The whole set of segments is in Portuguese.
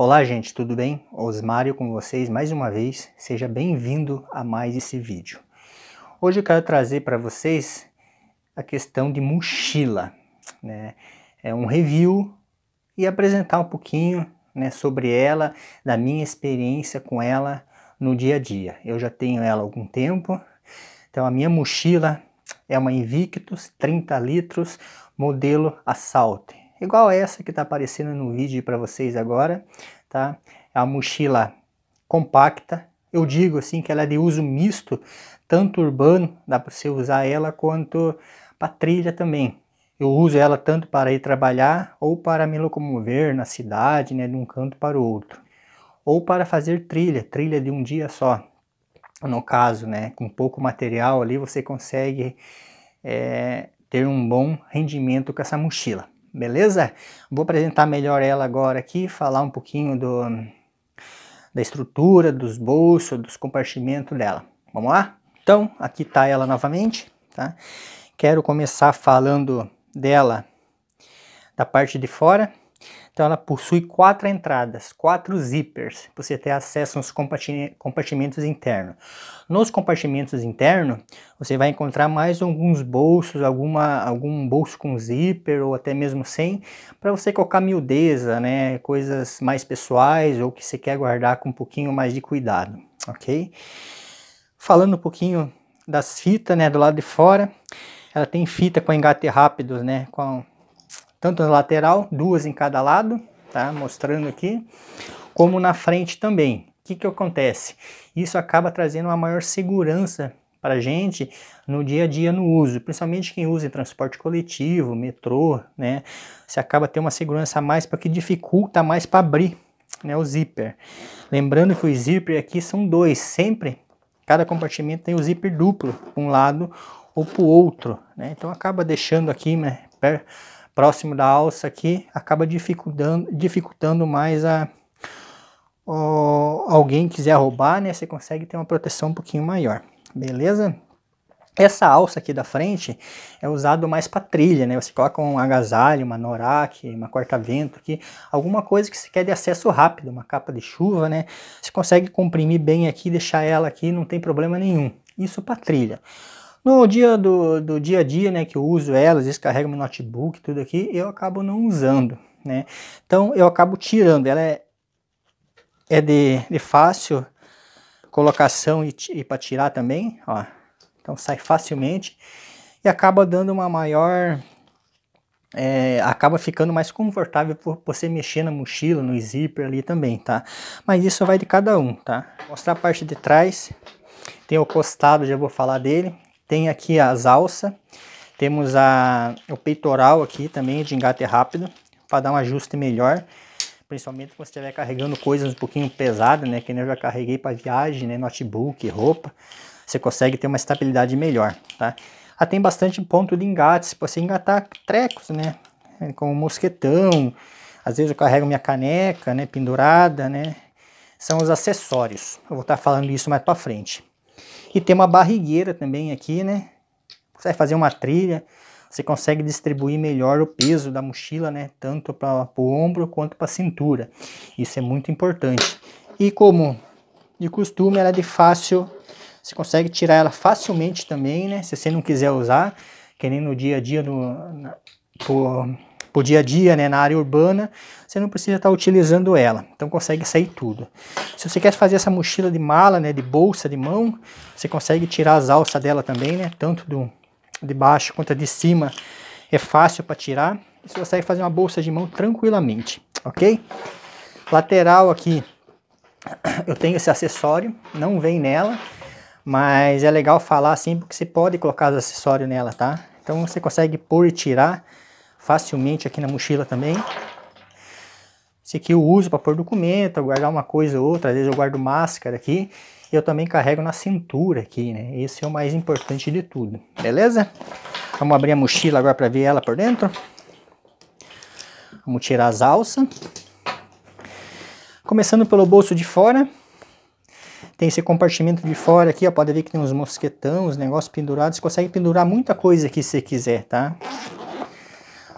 Olá gente, tudo bem? Osmário com vocês mais uma vez, seja bem-vindo a mais esse vídeo. Hoje eu quero trazer para vocês a questão de mochila, né? É um review e apresentar um pouquinho né, sobre ela, da minha experiência com ela no dia a dia. Eu já tenho ela há algum tempo, então a minha mochila é uma Invictus 30 litros modelo Assault igual essa que está aparecendo no vídeo para vocês agora, tá? É uma mochila compacta, eu digo assim que ela é de uso misto, tanto urbano, dá para você usar ela, quanto para trilha também. Eu uso ela tanto para ir trabalhar ou para me locomover na cidade, né, de um canto para o outro. Ou para fazer trilha, trilha de um dia só. No caso, né, com pouco material ali, você consegue é, ter um bom rendimento com essa mochila beleza? Vou apresentar melhor ela agora aqui, falar um pouquinho do, da estrutura, dos bolsos, dos compartimentos dela. Vamos lá? Então, aqui está ela novamente, tá? Quero começar falando dela da parte de fora, então ela possui quatro entradas, quatro zippers, você tem acesso aos compartimentos internos. Nos compartimentos internos, você vai encontrar mais alguns bolsos, alguma, algum bolso com zíper ou até mesmo sem, para você colocar miudeza, né, coisas mais pessoais ou que você quer guardar com um pouquinho mais de cuidado, ok? Falando um pouquinho das fitas, né, do lado de fora, ela tem fita com engate rápido, né, com tanto na lateral, duas em cada lado, tá? Mostrando aqui, como na frente também. O que, que acontece? Isso acaba trazendo uma maior segurança para a gente no dia a dia no uso, principalmente quem usa em transporte coletivo, metrô, né? Você acaba tendo uma segurança a mais para que dificulta mais para abrir né, o zíper. Lembrando que o zíper aqui são dois, sempre cada compartimento tem o zíper duplo, um lado ou para o outro, né? Então acaba deixando aqui né, próximo da alça aqui, acaba dificultando, dificultando mais a alguém quiser roubar, né? Você consegue ter uma proteção um pouquinho maior, beleza? Essa alça aqui da frente é usado mais para trilha, né? Você coloca um agasalho, uma norak, uma corta-vento aqui, alguma coisa que você quer de acesso rápido, uma capa de chuva, né? Você consegue comprimir bem aqui, deixar ela aqui, não tem problema nenhum. Isso para trilha. No dia do, do dia a dia, né, que eu uso elas, descarrego meu notebook, tudo aqui, eu acabo não usando, né? Então eu acabo tirando. Ela é, é de, de fácil colocação e, e para tirar também, ó. Então sai facilmente e acaba dando uma maior é, acaba ficando mais confortável por você mexer na mochila, no zíper ali também, tá? Mas isso vai de cada um, tá? Mostrar a parte de trás, tem o costado, já vou falar dele. Tem aqui as alças, temos a, o peitoral aqui também de engate rápido, para dar um ajuste melhor. Principalmente quando você estiver carregando coisas um pouquinho pesadas, né? Que nem eu já carreguei para viagem, né? Notebook, roupa. Você consegue ter uma estabilidade melhor, tá? Ah, tem bastante ponto de engate, se você engatar trecos, né? Com mosquetão, às vezes eu carrego minha caneca, né? Pendurada, né? São os acessórios. Eu vou estar tá falando isso mais para frente. E tem uma barrigueira também aqui, né? Você vai fazer uma trilha, você consegue distribuir melhor o peso da mochila, né? Tanto para o ombro quanto para a cintura. Isso é muito importante. E como de costume, ela é de fácil... Você consegue tirar ela facilmente também, né? Se você não quiser usar, que nem no dia a dia, no, na, por, para o dia a dia, né, na área urbana, você não precisa estar tá utilizando ela. Então consegue sair tudo. Se você quer fazer essa mochila de mala, né, de bolsa de mão, você consegue tirar as alças dela também, né, tanto do, de baixo quanto de cima. É fácil para tirar. E você consegue fazer uma bolsa de mão tranquilamente, ok? Lateral aqui, eu tenho esse acessório, não vem nela, mas é legal falar assim porque você pode colocar os acessórios nela, tá? Então você consegue pôr e tirar facilmente aqui na mochila também. Esse aqui eu uso para pôr documento, guardar uma coisa ou outra, às vezes eu guardo máscara aqui. eu também carrego na cintura aqui, né? Esse é o mais importante de tudo, beleza? Vamos abrir a mochila agora para ver ela por dentro. Vamos tirar as alças. Começando pelo bolso de fora. Tem esse compartimento de fora aqui, ó, pode ver que tem uns mosquetão, uns negócios pendurados. Você consegue pendurar muita coisa aqui se quiser, tá?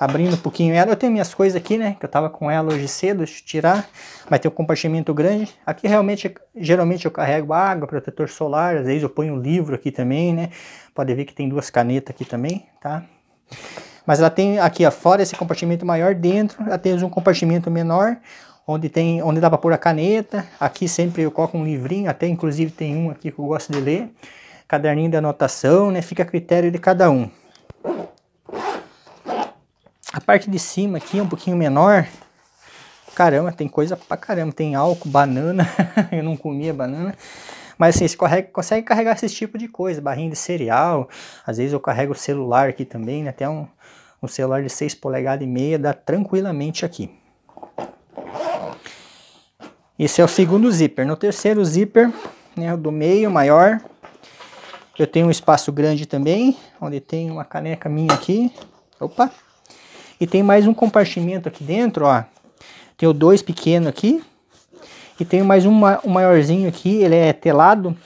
abrindo um pouquinho ela. Eu tenho minhas coisas aqui, né? Que eu tava com ela hoje cedo, deixa eu tirar. Vai ter um compartimento grande. Aqui realmente, geralmente eu carrego água, protetor solar. Às vezes eu ponho um livro aqui também, né? Pode ver que tem duas canetas aqui também, tá? Mas ela tem aqui, ó, fora esse compartimento maior, dentro ela tem um compartimento menor, onde tem, onde dá para pôr a caneta. Aqui sempre eu coloco um livrinho, até inclusive tem um aqui que eu gosto de ler. Caderninho de anotação, né? Fica a critério de cada um. A parte de cima aqui é um pouquinho menor. Caramba, tem coisa pra caramba. Tem álcool, banana. eu não comia banana. Mas assim, você consegue, carregar esse tipo de coisa. Barrinha de cereal. Às vezes eu carrego o celular aqui também. Né? Até um, um celular de 6 polegadas e meia dá tranquilamente aqui. Esse é o segundo zíper. No terceiro zíper, né, do meio maior, eu tenho um espaço grande também, onde tem uma caneca minha aqui. Opa! E tem mais um compartimento aqui dentro, ó. Tenho dois pequenos aqui. E tem mais um, um maiorzinho aqui, ele é telado.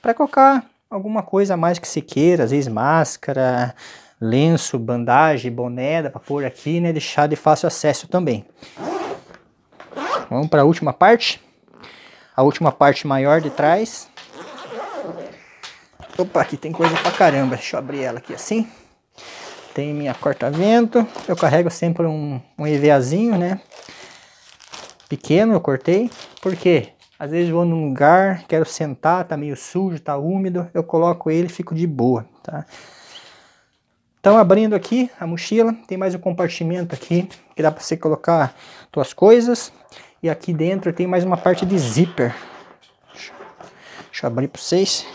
Para colocar alguma coisa a mais que você queira, às vezes máscara, lenço, bandagem, boné, dá para pôr aqui, né? Deixar de fácil acesso também. Vamos para a última parte. A última parte maior de trás. Opa, aqui tem coisa pra caramba. Deixa eu abrir ela aqui assim tem minha corta-vento, eu carrego sempre um, um EVAzinho, né? Pequeno, eu cortei, porque às vezes vou num lugar, quero sentar, tá meio sujo, tá úmido, eu coloco ele e fico de boa, tá? Então, abrindo aqui a mochila, tem mais um compartimento aqui, que dá para você colocar suas coisas. E aqui dentro tem mais uma parte de zíper. Deixa, eu abrir para vocês.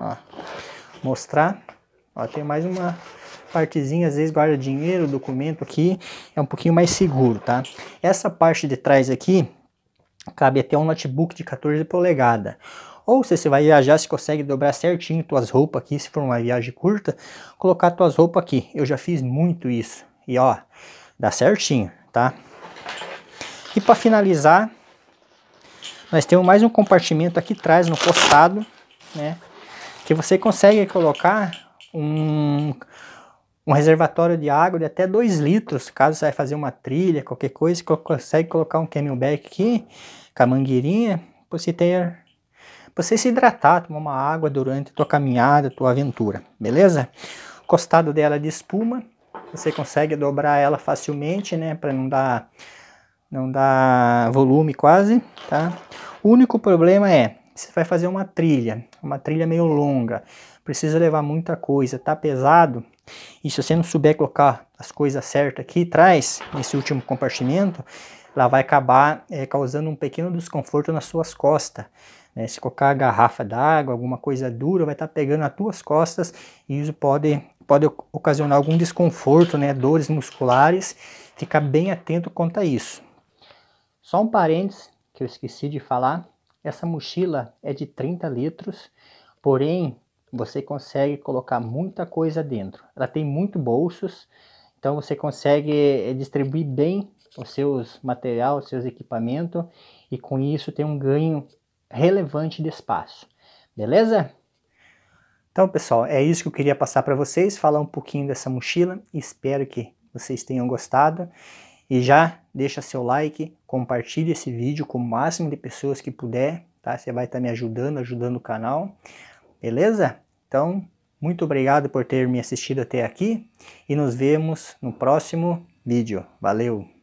Ó, mostrar. Ó, tem mais uma partezinha, às vezes guarda dinheiro, documento aqui, é um pouquinho mais seguro, tá? Essa parte de trás aqui, cabe até um notebook de 14 polegadas. Ou se você vai viajar, você consegue dobrar certinho tuas roupas aqui, se for uma viagem curta, colocar tuas roupas aqui. Eu já fiz muito isso. E ó, dá certinho, tá? E para finalizar, nós temos mais um compartimento aqui atrás, no costado, né? Que você consegue colocar um um reservatório de água de até 2 litros, caso você vai fazer uma trilha, qualquer coisa, consegue colocar um camelback aqui, com a mangueirinha, para você ter você se hidratar, tomar uma água durante a tua caminhada, tua aventura, beleza? O costado dela é de espuma, você consegue dobrar ela facilmente, né, para não dar não dar volume quase, tá? O único problema é, você vai fazer uma trilha, uma trilha meio longa, precisa levar muita coisa, tá pesado. E se você não souber colocar as coisas certas aqui atrás, nesse último compartimento, ela vai acabar é, causando um pequeno desconforto nas suas costas. Né? Se colocar a garrafa d'água, alguma coisa dura, vai estar tá pegando nas tuas costas e isso pode, pode ocasionar algum desconforto, né? dores musculares. Fica bem atento quanto a isso. Só um parênteses que eu esqueci de falar. Essa mochila é de 30 litros, porém você consegue colocar muita coisa dentro. Ela tem muito bolsos, então você consegue eh, distribuir bem os seus material, os seus equipamentos e com isso tem um ganho relevante de espaço. Beleza? Então, pessoal, é isso que eu queria passar para vocês, falar um pouquinho dessa mochila. Espero que vocês tenham gostado. E já deixa seu like, compartilhe esse vídeo com o máximo de pessoas que puder, tá? Você vai estar tá me ajudando, ajudando o canal. Beleza? Então, muito obrigado por ter me assistido até aqui e nos vemos no próximo vídeo. Valeu!